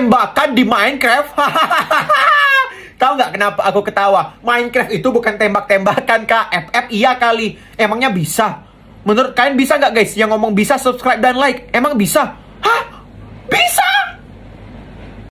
tembakan di Minecraft? Tahu nggak kenapa aku ketawa? Minecraft itu bukan tembak-tembakan kak. FF iya kali. Emangnya bisa? Menurut kalian bisa nggak guys? Yang ngomong bisa subscribe dan like. Emang bisa?